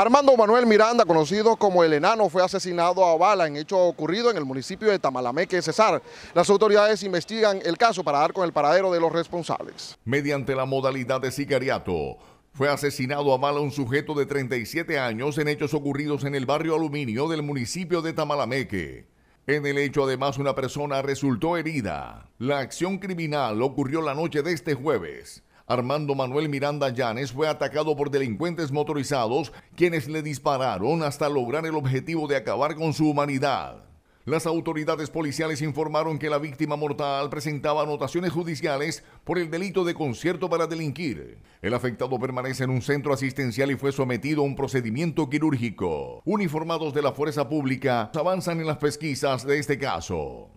Armando Manuel Miranda, conocido como el enano, fue asesinado a bala en hecho ocurrido en el municipio de Tamalameque, Cesar. Las autoridades investigan el caso para dar con el paradero de los responsables. Mediante la modalidad de sicariato, fue asesinado a bala un sujeto de 37 años en hechos ocurridos en el barrio Aluminio del municipio de Tamalameque. En el hecho, además, una persona resultó herida. La acción criminal ocurrió la noche de este jueves Armando Manuel Miranda Llanes fue atacado por delincuentes motorizados quienes le dispararon hasta lograr el objetivo de acabar con su humanidad. Las autoridades policiales informaron que la víctima mortal presentaba anotaciones judiciales por el delito de concierto para delinquir. El afectado permanece en un centro asistencial y fue sometido a un procedimiento quirúrgico. Uniformados de la fuerza pública avanzan en las pesquisas de este caso.